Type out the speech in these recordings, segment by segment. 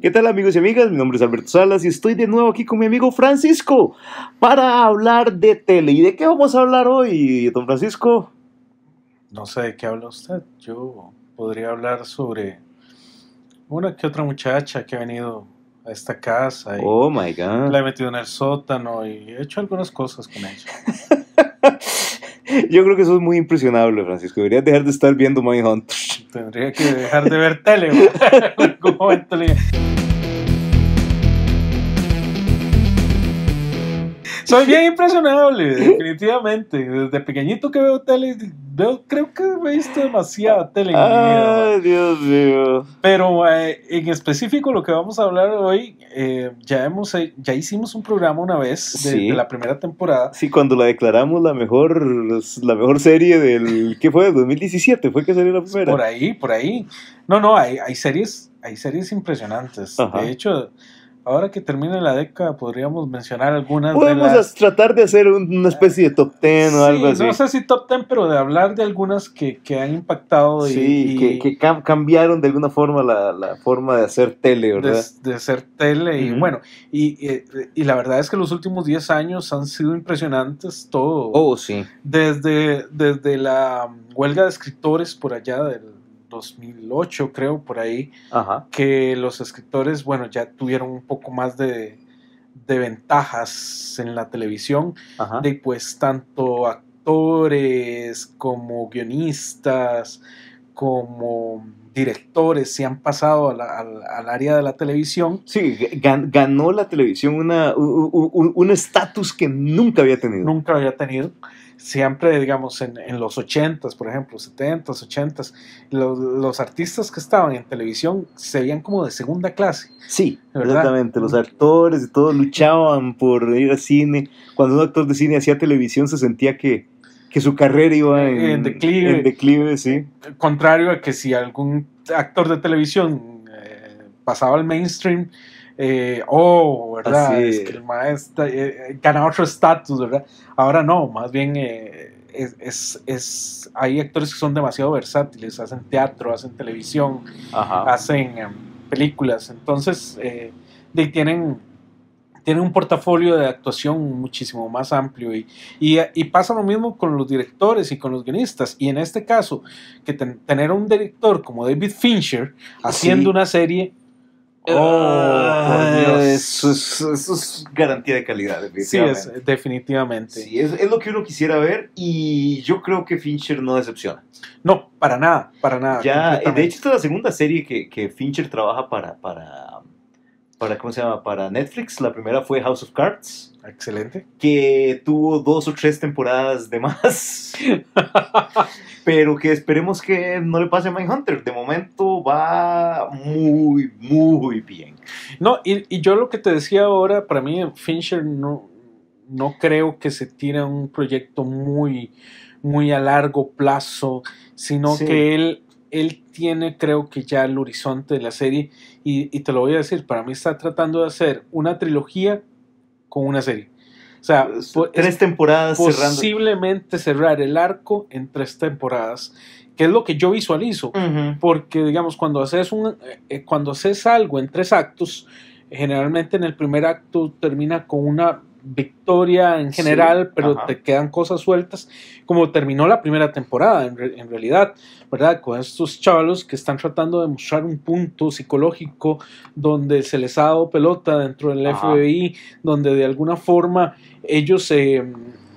¿Qué tal amigos y amigas? Mi nombre es Alberto Salas y estoy de nuevo aquí con mi amigo Francisco para hablar de tele. ¿Y de qué vamos a hablar hoy, don Francisco? No sé de qué habla usted. Yo podría hablar sobre una que otra muchacha que ha venido a esta casa y oh my God. la he metido en el sótano y he hecho algunas cosas con ella. Yo creo que eso es muy impresionable, Francisco. Deberías dejar de estar viendo Mindhunter. Tendría que dejar de ver tele. en algún le... Soy bien impresionable, definitivamente. Desde pequeñito que veo tele, veo, creo que he visto demasiada tele. Dios mío. Pero eh, en específico lo que vamos a hablar hoy, eh, ya hemos, eh, ya hicimos un programa una vez de, la primera temporada. Sí, cuando la declaramos la mejor, la mejor serie del, ¿qué fue? 2017 fue que salió la primera. Por ahí, por ahí. No, no, hay, hay series, hay series impresionantes. De hecho Ahora que termine la década, podríamos mencionar algunas. Podemos tratar de hacer una especie de top ten o algo así. No sé si top ten, pero de hablar de algunas que, que han impactado. Y, sí, que, cambiaron de alguna forma la, forma de hacer tele, ¿verdad? De, hacer tele. Y bueno, eh, y, la verdad es que los últimos 10 años han sido impresionantes todo. Oh, sí. Desde, desde la mm, huelga de escritores por allá del 2008, creo, por ahí, que los escritores, bueno, ya tuvieron un poco más de, de ventajas en la televisión, y de pues tanto actores como guionistas, como directores se han pasado al área de la televisión. Sí, ganó la televisión una, un estatus un, que nunca había tenido. Nunca había tenido siempre, digamos, en, en los 80s, por ejemplo, 70s, 80s, los, artistas que estaban en televisión se veían como de segunda clase. Sí, exactamente, los actores y todos luchaban por ir al cine. Cuando un actor de cine hacía televisión se sentía que, que su carrera iba en, declive, en declive, sí. Eh, contrario a que si algún actor de televisión eh, pasaba al mainstream, eh, oh, ¿verdad? que el maestro eh, eh, gana otro estatus, ¿verdad? Ahora no, más bien eh, es, hay actores que son demasiado versátiles, hacen teatro, hacen televisión, hacen em, películas, entonces tienen, tienen un portafolio de actuación muchísimo más amplio y, pasa lo mismo con los directores y con los guionistas. Y en este caso, que tener un director como David Fincher haciendo una serie Oh, eso, eso, es garantía de calidad, definitivamente. Sí, es, definitivamente. es, lo que uno quisiera ver y yo creo que Fincher no decepciona. No, para nada, para nada. Ya, eh, de hecho, esta es la segunda serie que, Fincher trabaja para, para, para, ¿cómo se llama? Para Netflix. La primera fue House of Cards. Excelente. Que tuvo dos o tres temporadas de más. pero que esperemos que no le pase a Mindhunter. De momento va muy, muy bien. No, y, yo lo que te decía ahora, para mí Fincher no, no creo que se tire un proyecto muy, muy a largo plazo, sino que él, él tiene, creo que ya el horizonte de la serie, y, te lo voy a decir, para mí está tratando de hacer una trilogía con una serie. O sea, tres temporadas posiblemente cerrar el arco en tres temporadas que es lo que yo visualizo, porque digamos, cuando haces, un, eh, cuando haces algo en tres actos, generalmente en el primer acto termina con una victoria en general, pero te quedan cosas sueltas, como terminó la primera temporada en, realidad, ¿verdad? Con estos chavalos que están tratando de mostrar un punto psicológico donde se les ha dado pelota dentro del FBI, donde de alguna forma ellos eh,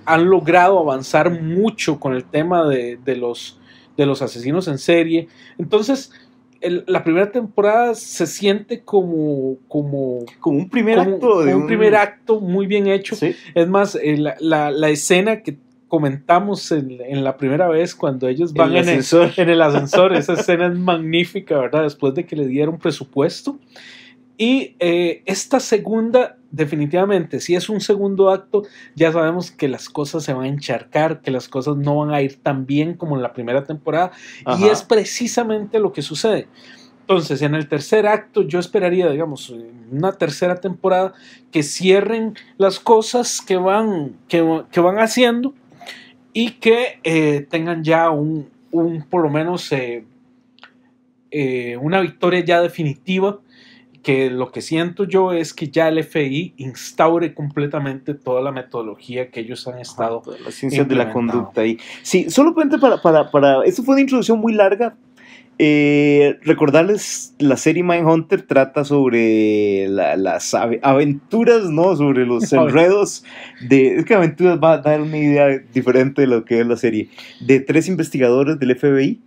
han logrado avanzar mucho con el tema de los de los asesinos en serie. Entonces, la primera temporada se siente como como como un primer acto un, primer acto muy bien hecho es más eh, la, la, escena que comentamos en, la primera vez cuando ellos van en, el, en, el, ascensor esa escena es magnífica verdad después de que le dieron presupuesto y eh, esta segunda definitivamente, si es un segundo acto, ya sabemos que las cosas se van a encharcar, que las cosas no van a ir tan bien como en la primera temporada, y es precisamente lo que sucede. Entonces, en el tercer acto, yo esperaría, digamos, una tercera temporada que cierren las cosas que van, que, van haciendo y que eh, tengan ya un, por lo menos, eh, eh, una victoria ya definitiva que lo que siento yo es que ya el FBI instaure completamente toda la metodología que ellos han estado. Ajá, las ciencias de la conducta ahí. Sí, solo para, para, para, esto fue una introducción muy larga. Eh, recordarles, la serie Mindhunter trata sobre las aventuras, ¿no? Sobre los enredos de... Es que aventuras va a dar una idea diferente de lo que es la serie. De tres investigadores del FBI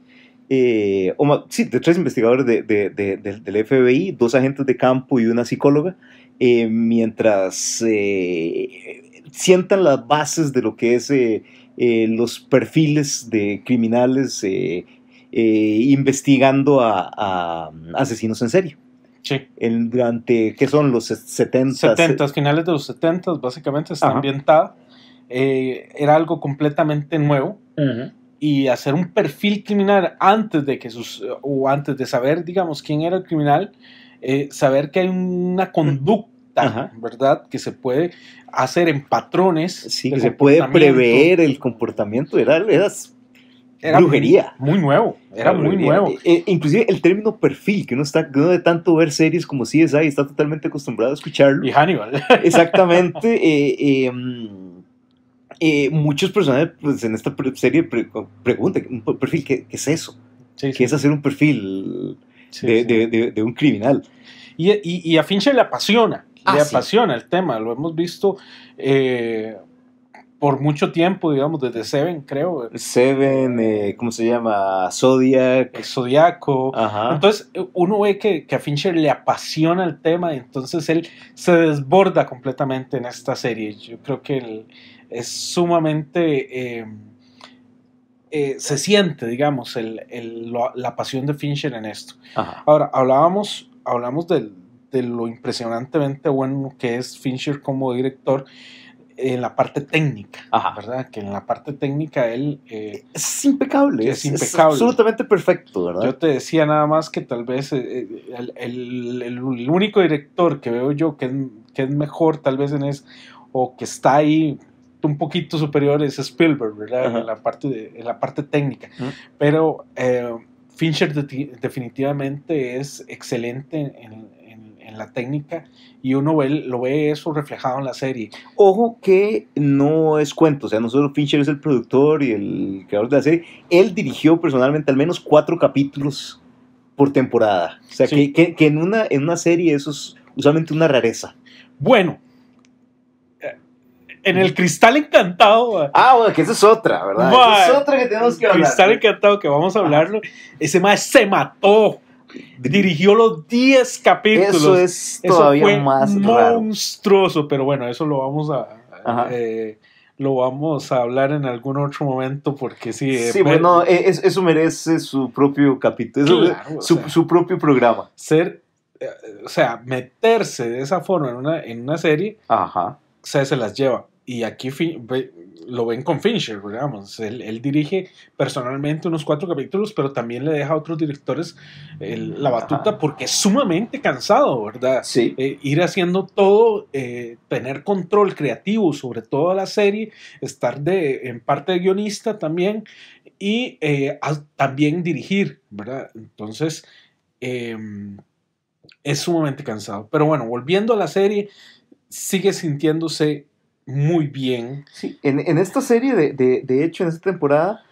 eh, sí, de tres investigadores del FBI, dos agentes de campo y una psicóloga, eh, mientras eh, sientan las bases de lo que es eh, los perfiles de criminales investigando a, asesinos en serie. Sí. durante, ¿qué son los 70? 70, finales de los 70, básicamente está ambientada. era algo completamente nuevo y hacer un perfil criminal antes de que sus eh, o antes de saber, digamos, quién era el criminal, eh, saber que hay una conducta ¿verdad? Que se puede hacer en patrones. Sí, que se puede prever el comportamiento. Era, era, brujería. Muy, nuevo, era muy nuevo. E, e, inclusive el término perfil, que uno está, de tanto ver series como ahí está totalmente acostumbrado a escucharlo. Y Hannibal. Exactamente. Eh, em, eh, muchos personajes pues, en esta serie preguntan, ¿un perfil qué, es eso? ¿Qué es hacer un perfil de, un criminal? Y, y, a Fincher le apasiona, ah, le apasiona el tema, lo hemos visto eh, por mucho tiempo, digamos, desde Seven, creo. Seven, eh, ¿cómo se llama? Zodiac. El Zodiaco. Entonces, uno ve que, que, a Fincher le apasiona el tema, entonces él se desborda completamente en esta serie. Yo creo que el, es sumamente... Eh, eh, se siente, digamos, la pasión de Fincher en esto. Ahora, hablábamos, hablamos de lo impresionantemente bueno que es Fincher como director en la parte técnica, Ajá. ¿verdad? Que en la parte técnica él... Eh, es impecable. Es, impecable. Es absolutamente perfecto, ¿verdad? Yo te decía nada más que tal vez el, único director que veo yo que, es mejor tal vez en es, o que está ahí un poquito superior es Spielberg, En la, parte la parte técnica. Pero eh, Fincher definitivamente es excelente en, la técnica y uno lo ve eso reflejado en la serie. Ojo que no es cuento, o sea, nosotros Fincher es el productor y el creador de la serie, él dirigió personalmente al menos cuatro capítulos por temporada. O sea, que, en, una, en una serie eso es usualmente una rareza. Bueno, en el cristal encantado. Ah, bueno, que esa es otra, ¿verdad? es otra que tenemos que hablar. Cristal encantado, que vamos a hablarlo. Ese maestro se mató. Dirigió los 10 capítulos. Eso es todavía más monstruoso, pero bueno, eso lo vamos a eh, lo vamos a hablar en algún otro momento porque sí. Sí, eh, bueno, e-, eso merece su propio capítulo, su, propio programa. Ser eh, o sea, meterse de esa forma en una, en una serie, Ajá. se las lleva y aquí lo ven con Fincher, digamos. Él, dirige personalmente unos cuatro capítulos, pero también le deja a otros directores la batuta porque es sumamente cansado, ¿verdad? Sí. Eh, ir haciendo todo, eh, tener control creativo sobre toda la serie, estar de, en parte de guionista también y eh, también dirigir, ¿verdad? Entonces, em, es sumamente cansado. Pero bueno, volviendo a la serie, sigue sintiéndose muy bien. Sí, en, esta serie, de, hecho, en esta temporada,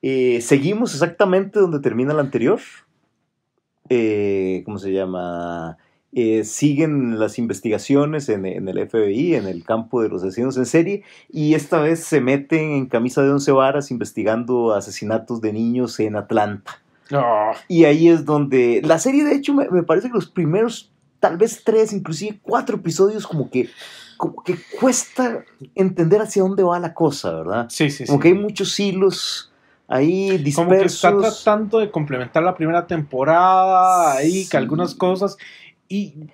eh, seguimos exactamente donde termina la anterior. Eh, ¿Cómo se llama? Eh, siguen las investigaciones en, el FBI, en el campo de los asesinos en serie, y esta vez se meten en camisa de once varas investigando asesinatos de niños en Atlanta. Ah. Y ahí es donde la serie, de hecho, me, me parece que los primeros, tal vez tres, inclusive cuatro episodios, como que como que cuesta entender hacia dónde va la cosa, ¿verdad? Sí, sí, como que hay muchos hilos ahí dispersos. Como que está tratando de complementar la primera temporada, ahí, que algunas cosas, y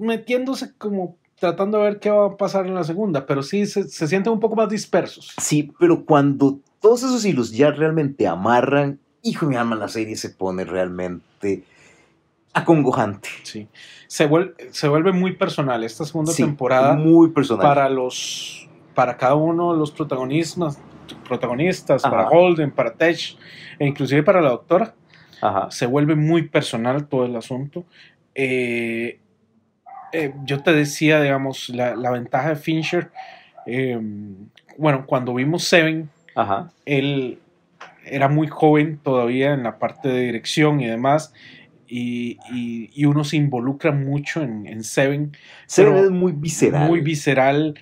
metiéndose como tratando de ver qué va a pasar en la segunda, pero sí se, sienten un poco más dispersos. Sí, pero cuando todos esos hilos ya realmente amarran, hijo mi alma, la serie se pone realmente acongojante. Sí. Se vuelve, se vuelve muy personal esta segunda temporada. Muy personal. Para los. Para cada uno de los protagonistas, protagonistas para Holden, para Tej... e inclusive para la doctora. Se vuelve muy personal todo el asunto. Eh, eh, yo te decía, digamos, la, ventaja de Fincher. Em, bueno, cuando vimos Seven, él era muy joven todavía en la parte de dirección y demás y, y, uno se involucra mucho en, Seven. Seven es muy visceral. Muy visceral.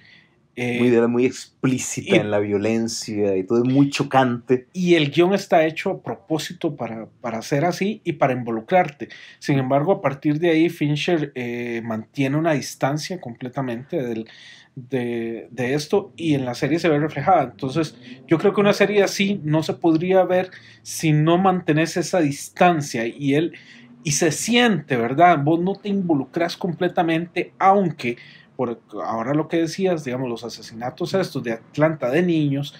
Eh, muy, explícita en la violencia y todo es muy chocante. Y el guión está hecho a propósito para, para ser así y para involucrarte. Sin embargo, a partir de ahí, Fincher eh, mantiene una distancia completamente del, de, de, esto y en la serie se ve reflejada. Entonces, yo creo que una serie así no se podría ver si no mantenés esa distancia y él y se siente, ¿verdad? Vos no te involucras completamente, aunque por ahora lo que decías, digamos, los asesinatos estos de Atlanta de niños,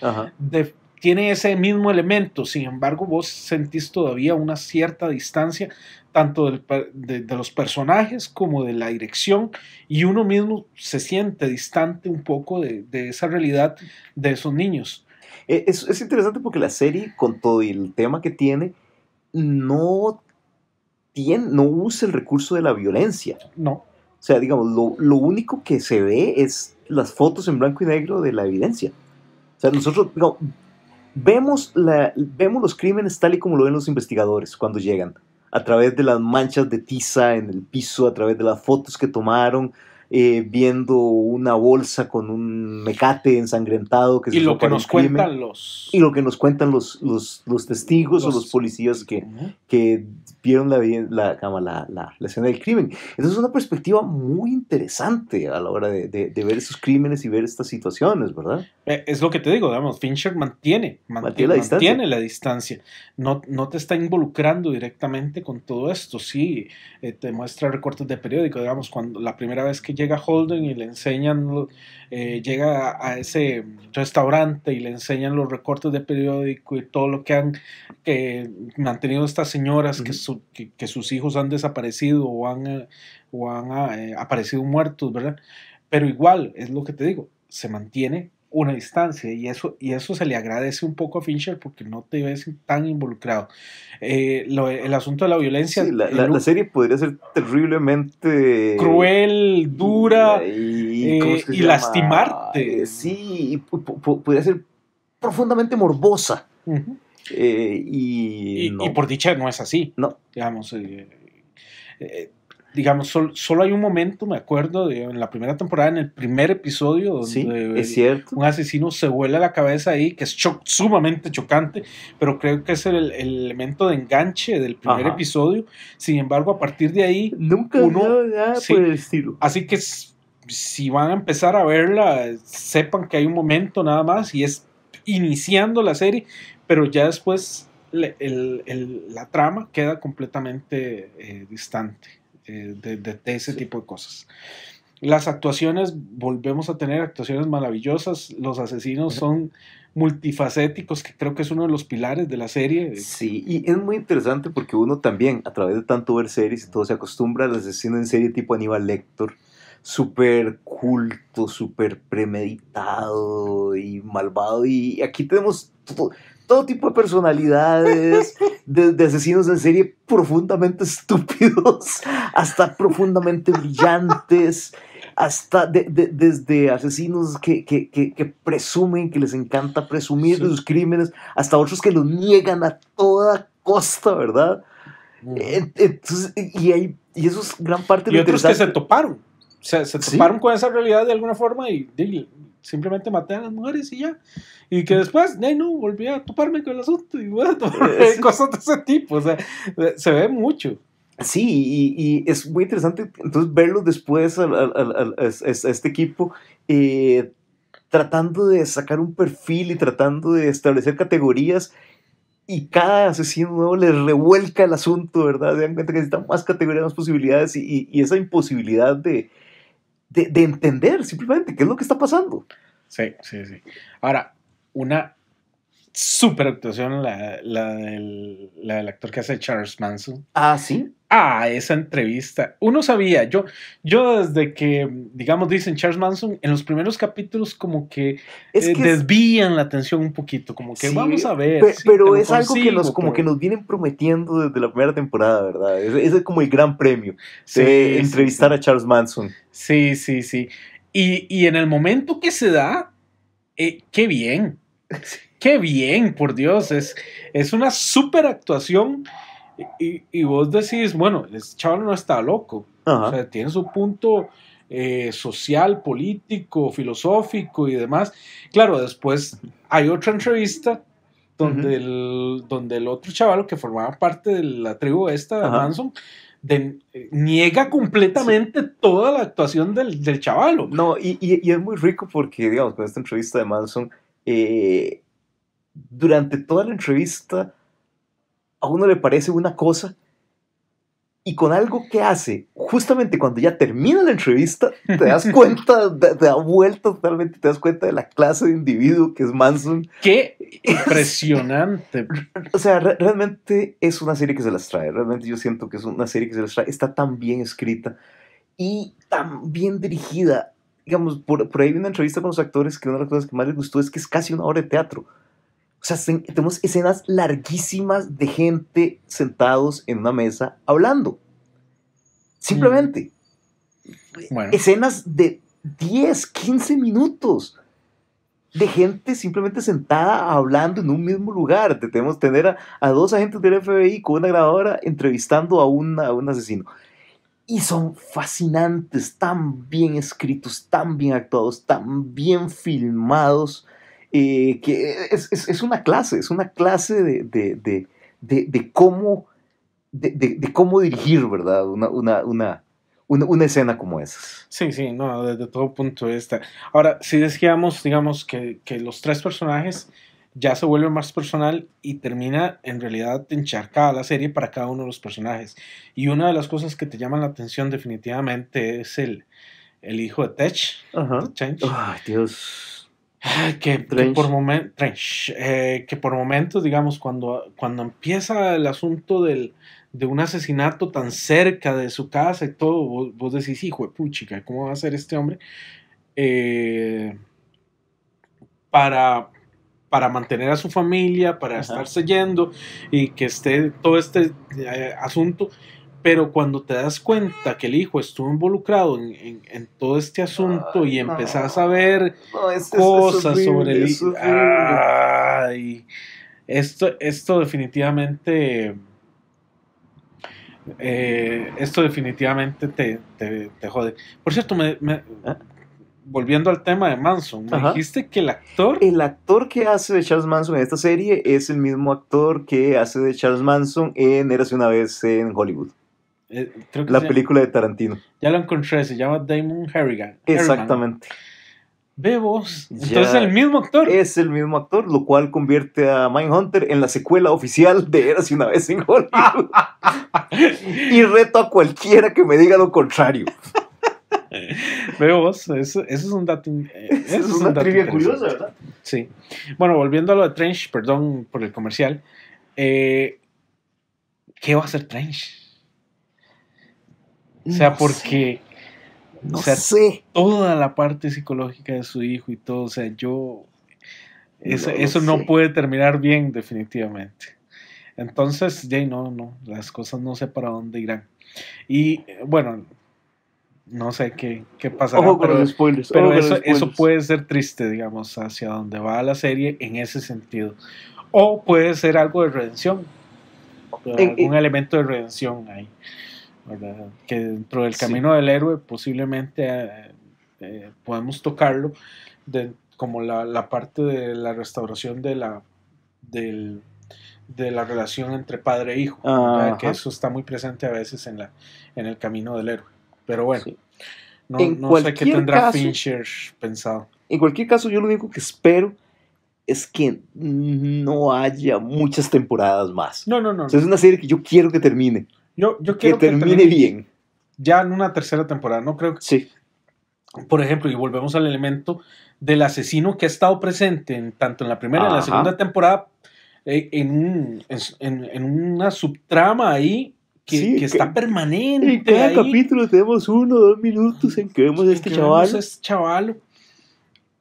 tiene ese mismo elemento, sin embargo vos sentís todavía una cierta distancia tanto de, de, los personajes como de la dirección y uno mismo se siente distante un poco de, de esa realidad de esos niños. Eh, es, es interesante porque la serie, con todo el tema que tiene, no no usa el recurso de la violencia. No. O sea, digamos, lo, lo, único que se ve es las fotos en blanco y negro de la evidencia. O sea, nosotros vemos, la, vemos los crímenes tal y como lo ven los investigadores cuando llegan, a través de las manchas de tiza en el piso, a través de las fotos que tomaron, eh, viendo una bolsa con un mecate ensangrentado que y lo que nos cuentan los y lo que nos cuentan los, los, los testigos o los policías que, que vieron la, la, la, la, escena del crimen. Entonces es una perspectiva muy interesante a la hora de, de, ver esos crímenes y ver estas situaciones, ¿verdad? Eh, es lo que te digo, digamos, Fincher mantiene, mantiene, mantiene, la, distancia. la, distancia. No, no te está involucrando directamente con todo esto, sí, eh, te muestra recortes de periódico, digamos, cuando la primera vez que llega Holden y le enseñan, eh, llega a, ese restaurante y le enseñan los recortes de periódico y todo lo que han mantenido estas señoras, que, sus hijos han desaparecido o han, eh, o han eh, aparecido muertos, ¿verdad? Pero igual, es lo que te digo, se mantiene una distancia y eso, y eso se le agradece un poco a Fincher porque no te ves tan involucrado. Eh, el asunto de la violencia... la, serie podría ser terriblemente... Cruel, dura y, eh, lastimarte. Eh, sí, podría ser profundamente morbosa. y, por dicha no es así. No. Digamos, digamos, solo hay un momento, me acuerdo, de, en la primera temporada, en el primer episodio, donde un asesino se vuela la cabeza ahí, que es sumamente chocante, pero creo que es el, elemento de enganche del primer episodio. Sin embargo, a partir de ahí... Nunca uno, nada el estilo. Así que si van a empezar a verla, sepan que hay un momento nada más y es iniciando la serie, pero ya después... la trama queda completamente eh, distante. Eh, de, ese tipo de cosas. Las actuaciones, volvemos a tener actuaciones maravillosas, los asesinos son multifacéticos, que creo que es uno de los pilares de la serie. Sí, y es muy interesante porque uno también, a través de tanto ver series y todo, se acostumbra al asesino en serie tipo Aníbal Lector, super culto, super premeditado y malvado. Y aquí tenemos todo, todo tipo de personalidades, de, asesinos en serie profundamente estúpidos, hasta profundamente brillantes, hasta desde asesinos que, presumen, que les encanta presumir de sus crímenes, hasta otros que lo niegan a toda costa, ¿verdad? Eh, y, hay, y eso es gran parte de lo Y otros que se toparon. Se, toparon con esa realidad de alguna forma y, y simplemente maté a las mujeres y ya. Y que después, no, volví a toparme con el asunto y bueno, cosas de ese tipo. O sea, se ve mucho. Sí, y, es muy interesante entonces verlo después a, este equipo eh, tratando de sacar un perfil y tratando de establecer categorías y cada asesino nuevo le revuelca el asunto, ¿verdad? Se dan cuenta que necesitan más categorías, más posibilidades y esa imposibilidad de, de, entender simplemente qué es lo que está pasando. Sí, sí, sí. Ahora, una súper actuación la, del, actor que hace Charles Manson. Ah, sí. Ah, esa entrevista. Uno sabía, yo, yo desde que, digamos, dicen Charles Manson, en los primeros capítulos como que, eh, desvían la atención un poquito, como que vamos a ver. Pero, es algo que nos, como que nos vienen prometiendo desde la primera temporada, ¿verdad? Ese, es como el gran premio de entrevistar a Charles Manson. Sí, sí, sí. Y, en el momento que se da, eh, qué bien. qué bien, por Dios, es, es una super actuación. Y, vos decís, bueno, este chaval no está loco. O sea, tiene su punto eh, social, político, filosófico y demás. Claro, después hay otra entrevista donde, el, donde el otro chaval que formaba parte de la tribu esta de Manson eh, niega completamente toda la actuación del, del No, y, es muy rico porque, digamos, con esta entrevista de Manson, eh, durante toda la entrevista a uno le parece una cosa y con algo que hace, justamente cuando ya termina la entrevista, te das cuenta, te, da vuelta totalmente, te das cuenta de la clase de individuo que es Manson. ¡Qué impresionante! o sea, realmente es una serie que se las trae, realmente yo siento que es una serie que se las trae, está tan bien escrita y tan bien dirigida. Digamos, por, por ahí viene una entrevista con los actores que una de las cosas que más les gustó es que es casi una obra de teatro. O sea, tenemos escenas larguísimas de gente sentados en una mesa hablando. Simplemente. Mm. Bueno. Escenas de 10, 15 minutos de gente simplemente sentada hablando en un mismo lugar. Tenemos tener a, dos agentes del FBI con una grabadora entrevistando a, a un asesino. Y son fascinantes, tan bien escritos, tan bien actuados, tan bien filmados. Eh, que es, una clase, es una clase de, de, de cómo, de, cómo dirigir, ¿verdad? Una, una, escena como esa. Sí, sí, no, desde todo punto de vista. Ahora, si decíamos, digamos, que, los tres personajes ya se vuelven más personal y termina en realidad encharcada la serie para cada uno de los personajes. Y una de las cosas que te llaman la atención definitivamente es el, el hijo de Tech. Ajá. Ay, Dios. Que, por eh, que, por momentos, digamos, cuando, cuando empieza el asunto de un asesinato tan cerca de su casa y todo, vos, decís, hijo de puchica, ¿cómo va a ser este hombre? Eh, para, para mantener a su familia, para estarse yendo y que esté todo este eh, asunto pero cuando te das cuenta que el hijo estuvo involucrado en, todo este asunto y empezás a ver cosas sobre el hijo. esto, esto definitivamente. Eh, esto definitivamente te, jode. Por cierto, ¿Ah? volviendo al tema de Manson, me dijiste que el actor. El actor que hace de Charles Manson en esta serie es el mismo actor que hace de Charles Manson en Érase una vez en Hollywood. Eh, la película de Tarantino. Ya la encontré, se llama Damon Harrigan. Exactamente. Vemos. Entonces es el mismo actor. Es el mismo actor, lo cual convierte a Mindhunter en la secuela oficial de Eras una vez en Hollywood. y reto a cualquiera que me diga lo contrario. Bebos, eso, eso, es un dato. Eh, eso es, una trivia curiosa, ¿verdad? Sí. Bueno, volviendo a lo de Trench, perdón por el comercial. Eh, ¿Qué va a hacer Trench? O sea, porque... toda la parte psicológica de su hijo y todo, o sea, yo... eso no puede terminar bien, definitivamente. Entonces, ya no, no, las cosas no sé para dónde irán. Y bueno, no sé qué, qué pasará. pero, pero eso, eso, puede ser triste, digamos, hacia dónde va la serie en ese sentido. O puede ser algo de redención. algún elemento de redención ahí que dentro del camino del héroe posiblemente eh, eh, podemos tocarlo como la, parte de la restauración de la, de la relación entre padre e hijo, que eso está muy presente a veces en, la, en el camino del héroe. Pero bueno, no, sé qué tendrá Fincher pensado. En cualquier caso, yo lo único que espero es que no haya muchas temporadas más. No, no, no. es una serie que yo quiero que termine. Yo, quiero que termine, bien. Ya en una tercera temporada, no creo que. Sí. Por ejemplo, y volvemos al elemento del asesino que ha estado presente tanto en la primera como en la segunda temporada, eh, en, en, en, una subtrama ahí que, está permanente. En cada capítulo tenemos uno o dos minutos en que vemos a este chaval. A este chaval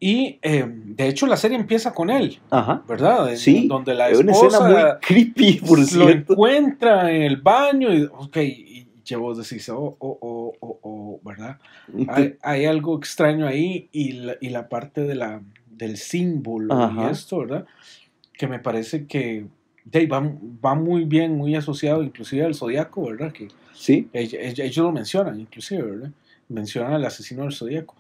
y de hecho la serie empieza con él, ¿verdad? sí. Donde la esposa es una escena muy creepy, por lo encuentra en el baño y, okay, y vos decís, oh, oh, oh, oh, ¿verdad? Hay, algo extraño ahí y la, y la parte de la, del símbolo y esto, ¿verdad? Que me parece que va, muy bien, muy asociado inclusive al zodiaco, ¿verdad? Que sí. Ellos, lo mencionan, inclusive, ¿verdad? Mencionan al asesino del zodiaco.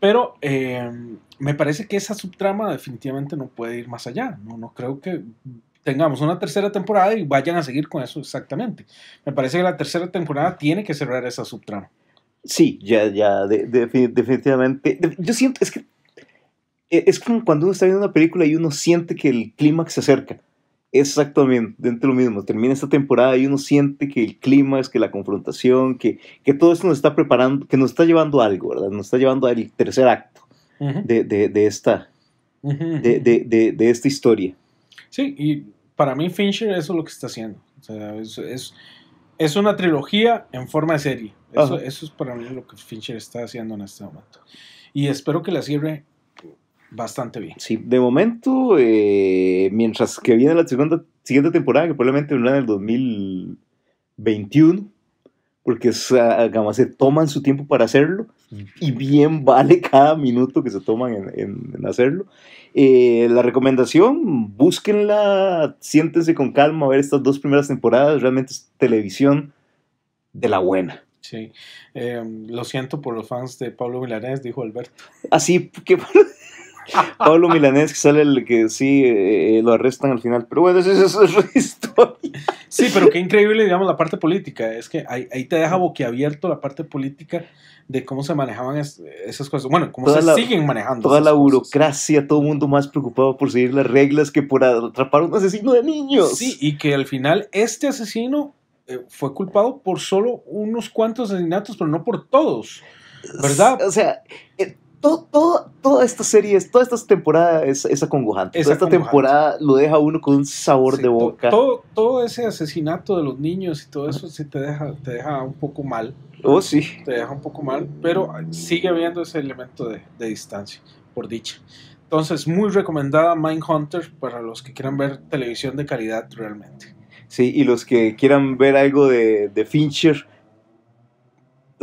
Pero eh, me parece que esa subtrama definitivamente no puede ir más allá. No, no creo que tengamos una tercera temporada y vayan a seguir con eso exactamente. Me parece que la tercera temporada tiene que cerrar esa subtrama. Sí, ya, ya, definitivamente. yo siento, es que e, es como cuando uno está viendo una película y uno siente que el clímax se acerca. Exactamente, dentro lo mismo. Termina esta temporada y uno siente que el clima es que la confrontación, que, que todo esto nos está preparando, que nos está llevando a algo, ¿verdad? Nos está llevando al tercer acto de, de, esta, de, esta historia. Sí, y para mí Fincher eso es lo que está haciendo. O sea, es, es, una trilogía en forma de serie. Eso, eso, es para mí lo que Fincher está haciendo en este momento. Y espero que la cierre Bastante bien. Sí, de momento, eh, mientras que viene la segunda, siguiente temporada, que probablemente vendrá en el 2021, porque ah, ah, se toman su tiempo para hacerlo y bien vale cada minuto que se toman en, hacerlo. Eh, la recomendación, búsquenla, siéntense con calma a ver estas dos primeras temporadas, realmente es televisión de la buena. Sí, em, lo siento por los fans de Pablo Milanés, dijo Alberto. Así ah, que... Pablo Milanés, que sale el que sí eh, lo arrestan al final. Pero bueno, esa es otra historia. Sí, pero qué increíble, digamos, la parte política. Es que ahí, te deja boquiabierto la parte política de cómo se manejaban esas cosas. Bueno, cómo se siguen manejando. Toda la burocracia, todo el mundo más preocupado por seguir las reglas que por atrapar a un asesino de niños. Sí, y que al final este asesino eh, fue culpado por solo unos cuantos asesinatos, pero no por todos. ¿Verdad? O sea, eh, todo, toda esta serie, toda esta temporada es, acongojante. esta temporada lo deja uno con un sabor de boca. Todo, ese asesinato de los niños y todo eso sí te deja, te deja un poco mal. Oh, sí. Te deja un poco mal, pero sigue habiendo ese elemento de, distancia, por dicha. Entonces, muy recomendada Mindhunter para los que quieran ver televisión de calidad realmente. Sí, y los que quieran ver algo de, de Fincher,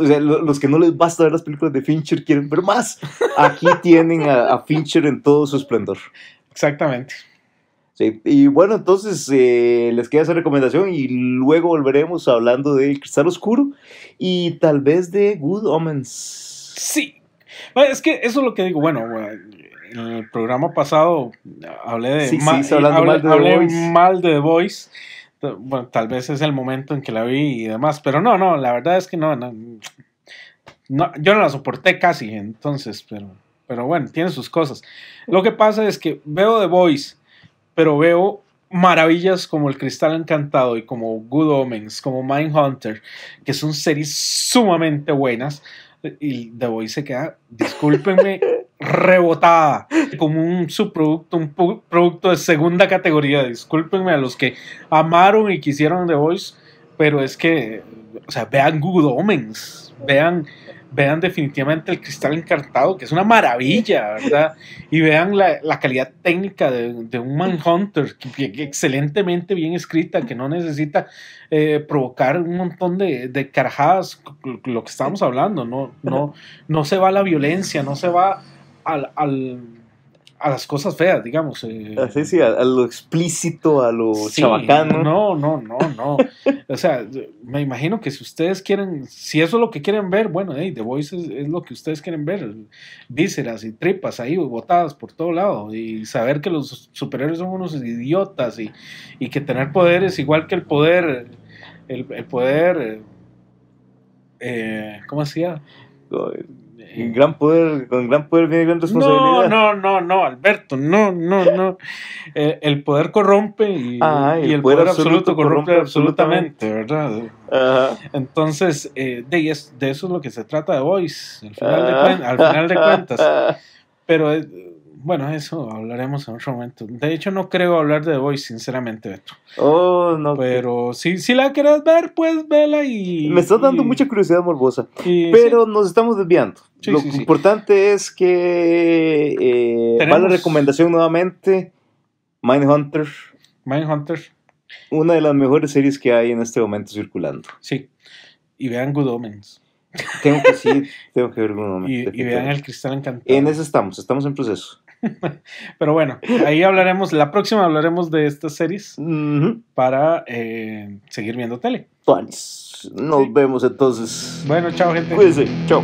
o sea, los que no les basta ver las películas de Fincher quieren ver más. Aquí tienen a, Fincher en todo su esplendor. Exactamente. y bueno, entonces eh, les queda esa recomendación y luego volveremos hablando de Cristal Oscuro y tal vez de Good Omens. Sí. es que eso es lo que digo. Bueno, en el programa pasado hablé mal, de hablé mal de The Voice tal vez es el momento en que la vi y demás, pero no, no, la verdad es que no, no, yo no la soporté casi, entonces, pero, pero bueno, tiene sus cosas. Lo que pasa es que veo The Voice, pero veo maravillas como El Cristal Encantado y como Good Omens, como Mindhunter, que son series sumamente buenas, y The Voice se queda, discúlpenme, rebotada como un subproducto, un producto de segunda categoría. Discúlpenme a los que amaron y quisieron The Voice, pero es que, o sea, vean Good Omens, vean, vean definitivamente El Cristal Encantado, que es una maravilla, ¿verdad? Y vean la, calidad técnica de, un Manhunter, que, excelentemente bien escrita, que no necesita eh, provocar un montón de, de carajadas, lo que estamos hablando, no, no, no se va la violencia, no se va al, al a las cosas feas, digamos. Eh. Ah, sí, sí, a, lo explícito, a lo sí, No, no, no, no. o sea, me imagino que si ustedes quieren, si eso es lo que quieren ver, bueno, The Voice es, lo que ustedes quieren ver. Vísceras y tripas ahí botadas por todo lado. Y saber que los superiores son unos idiotas y, que tener poder es igual que el poder, el, el poder, eh, ¿cómo hacía? gran poder, con gran poder viene gran responsabilidad. No, no, no, no, Alberto, no, no, no. Eh, el poder corrompe y, ah, el, poder, absoluto, corrompe, absolutamente, ¿verdad? Entonces, eh, de, eso es lo que se trata de Voice, al de, al final de cuentas. Pero eh, bueno, eso hablaremos en otro momento. De hecho, no creo hablar de hoy, sinceramente, Beto. Oh, no. Pero si, la quieres ver, pues vela y. Me estás dando mucha curiosidad morbosa. pero nos estamos desviando. Lo importante es que. Eh, va la recomendación nuevamente: Mindhunter. Mindhunter. Una de las mejores series que hay en este momento circulando. Sí. Y vean Good Omens. Tengo que ver Good Omens. y vean el cristal encantado. En eso estamos, estamos en proceso. Pero bueno, ahí hablaremos, la próxima hablaremos de estas series para eh, seguir viendo tele. Nos vemos entonces. Bueno, chao gente. Cuídense, chao.